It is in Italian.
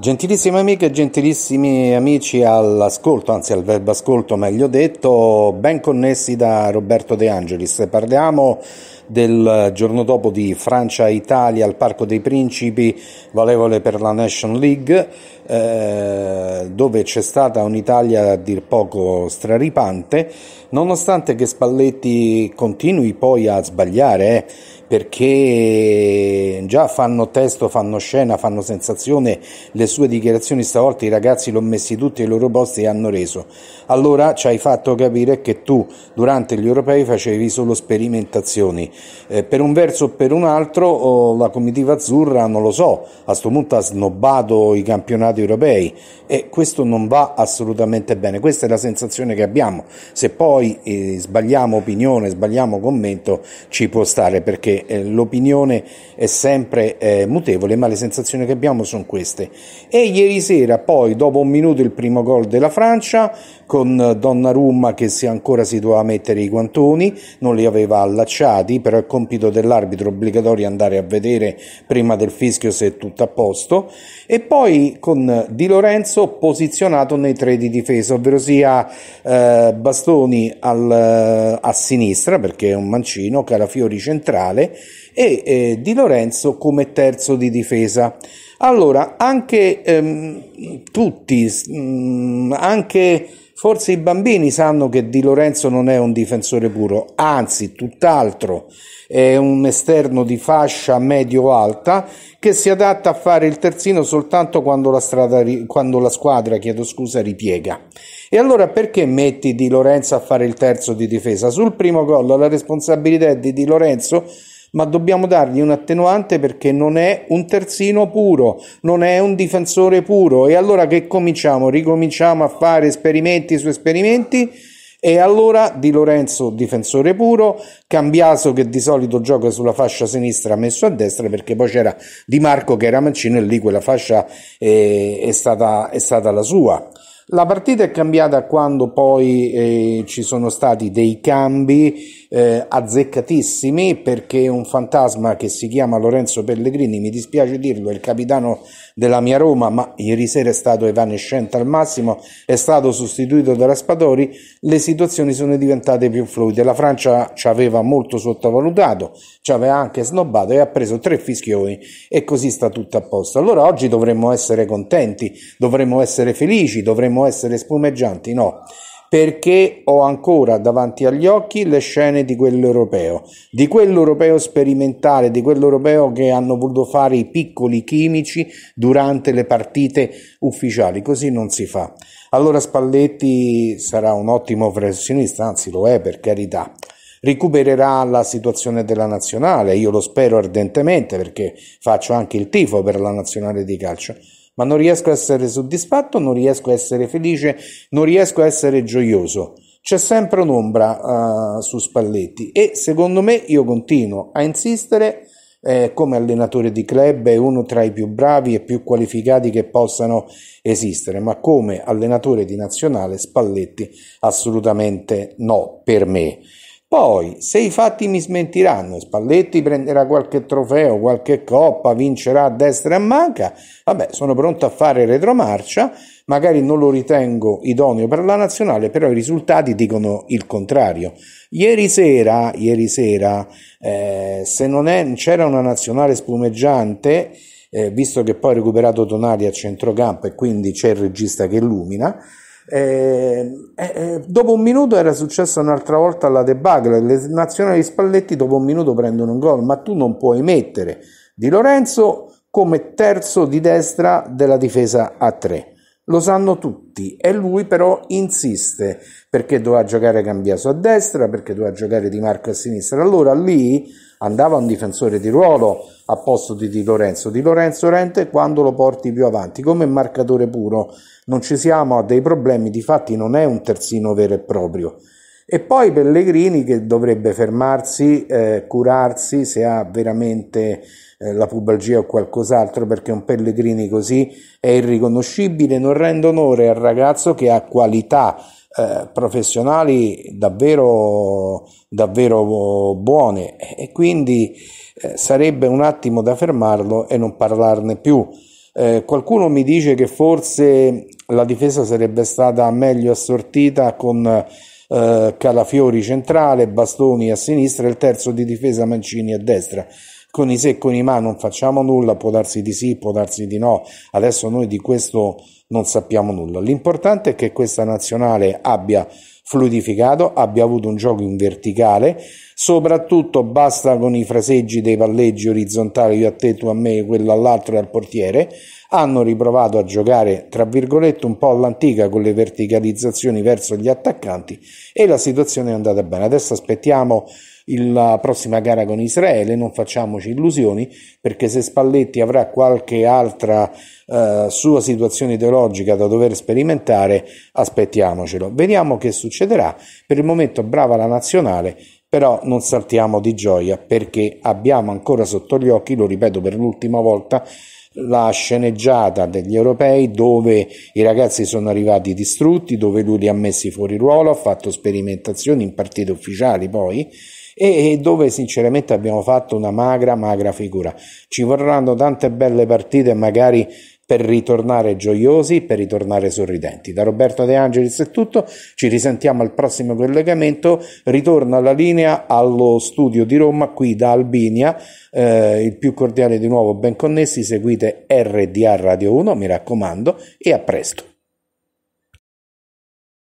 Gentilissime amiche e gentilissimi amici all'ascolto, anzi al verbo ascolto meglio detto, ben connessi da Roberto De Angelis. Parliamo del giorno dopo di Francia-Italia al Parco dei Principi, valevole per la Nation League, eh, dove c'è stata un'Italia a dir poco straripante, nonostante che Spalletti continui poi a sbagliare. Eh, perché già fanno testo, fanno scena, fanno sensazione le sue dichiarazioni stavolta i ragazzi l'ho messi tutti ai loro posti e hanno reso. Allora ci hai fatto capire che tu durante gli europei facevi solo sperimentazioni, eh, per un verso o per un altro oh, la comitiva azzurra, non lo so, a questo punto ha snobbato i campionati europei e questo non va assolutamente bene, questa è la sensazione che abbiamo. Se poi eh, sbagliamo opinione, sbagliamo commento, ci può stare perché eh, l'opinione è sempre eh, mutevole, ma le sensazioni che abbiamo sono queste. E ieri sera poi, dopo un minuto, il primo gol della Francia con Donnarumma che si ancora si doveva mettere i guantoni, non li aveva allacciati però è compito dell'arbitro obbligatorio andare a vedere prima del fischio se è tutto a posto e poi con Di Lorenzo posizionato nei tre di difesa, ovvero sia eh, Bastoni al, a sinistra perché è un mancino, Calafiori centrale e eh, Di Lorenzo come terzo di difesa. Allora, anche ehm, tutti, mh, mm, anche Forse i bambini sanno che Di Lorenzo non è un difensore puro, anzi tutt'altro, è un esterno di fascia medio-alta che si adatta a fare il terzino soltanto quando la, strada, quando la squadra chiedo scusa, ripiega. E allora perché metti Di Lorenzo a fare il terzo di difesa? Sul primo gol la responsabilità è di Di Lorenzo ma dobbiamo dargli un attenuante perché non è un terzino puro, non è un difensore puro. E allora che cominciamo? Ricominciamo a fare esperimenti su esperimenti? E allora Di Lorenzo difensore puro, Cambiaso che di solito gioca sulla fascia sinistra messo a destra perché poi c'era Di Marco che era mancino e lì quella fascia è, eh, è, stata, è stata la sua. La partita è cambiata quando poi eh, ci sono stati dei cambi eh, azzeccatissimi perché un fantasma che si chiama Lorenzo Pellegrini, mi dispiace dirlo, è il capitano della mia Roma, ma ieri sera è stato evanescente al massimo, è stato sostituito da Raspadori, le situazioni sono diventate più fluide. La Francia ci aveva molto sottovalutato, ci aveva anche snobbato e ha preso tre fischioni e così sta tutto a posto. Allora oggi dovremmo essere contenti, dovremmo essere felici, dovremmo dovremmo essere spumeggianti? No, perché ho ancora davanti agli occhi le scene di quell'europeo, di quell'europeo sperimentale, di quell'europeo che hanno voluto fare i piccoli chimici durante le partite ufficiali, così non si fa. Allora Spalletti sarà un ottimo professionista, anzi lo è per carità. Recupererà la situazione della nazionale, io lo spero ardentemente perché faccio anche il tifo per la nazionale di calcio ma non riesco a essere soddisfatto, non riesco a essere felice, non riesco a essere gioioso. C'è sempre un'ombra uh, su Spalletti e secondo me io continuo a insistere eh, come allenatore di club è uno tra i più bravi e più qualificati che possano esistere, ma come allenatore di nazionale Spalletti assolutamente no per me. Poi, se i fatti mi smentiranno, Spalletti prenderà qualche trofeo, qualche coppa, vincerà a destra e a manca, vabbè, sono pronto a fare retromarcia, magari non lo ritengo idoneo per la nazionale, però i risultati dicono il contrario. Ieri sera, ieri sera eh, se non è, c'era una nazionale spumeggiante, eh, visto che poi ha recuperato Tonali a centrocampo e quindi c'è il regista che illumina, e, eh, e, eh, eh, dopo un minuto era successo un'altra volta alla debacle, le nazionali Spalletti dopo un minuto prendono un gol, ma tu non puoi mettere Di Lorenzo come terzo di destra della difesa a 3. Lo sanno tutti e lui però insiste perché doveva giocare Cambiaso a destra, perché doveva giocare Di Marco a sinistra. Allora lì andava un difensore di ruolo a posto di Di Lorenzo. Di Lorenzo rente quando lo porti più avanti, come marcatore puro. Non ci siamo a dei problemi, difatti non è un terzino vero e proprio. E poi Pellegrini che dovrebbe fermarsi, eh, curarsi se ha veramente eh, la pubalgia o qualcos'altro perché un Pellegrini così è irriconoscibile, non rende onore al ragazzo che ha qualità eh, professionali davvero, davvero eh, buone e quindi eh, sarebbe un attimo da fermarlo e non parlarne più. Eh, qualcuno mi dice che forse la difesa sarebbe stata meglio assortita con eh, Calafiori centrale, Bastoni a sinistra e il terzo di difesa Mancini a destra con i se e con i ma non facciamo nulla, può darsi di sì, può darsi di no, adesso noi di questo non sappiamo nulla. L'importante è che questa nazionale abbia fluidificato, abbia avuto un gioco in verticale, soprattutto basta con i fraseggi dei palleggi orizzontali, io a te, tu a me, quello all'altro e al portiere, hanno riprovato a giocare, tra virgolette, un po' all'antica con le verticalizzazioni verso gli attaccanti e la situazione è andata bene. Adesso aspettiamo la prossima gara con Israele, non facciamoci illusioni, perché se Spalletti avrà qualche altra eh, sua situazione ideologica da dover sperimentare, aspettiamocelo. Vediamo che succederà. Per il momento brava la nazionale, però non saltiamo di gioia perché abbiamo ancora sotto gli occhi, lo ripeto per l'ultima volta, la sceneggiata degli europei dove i ragazzi sono arrivati distrutti, dove lui li ha messi fuori ruolo, ha fatto sperimentazioni in partite ufficiali poi e dove sinceramente abbiamo fatto una magra magra figura. Ci vorranno tante belle partite magari per ritornare gioiosi, per ritornare sorridenti. Da Roberto De Angelis è tutto, ci risentiamo al prossimo collegamento, ritorno alla linea allo studio di Roma qui da Albinia, eh, il più cordiale di nuovo ben connessi, seguite RDA Radio 1, mi raccomando, e a presto.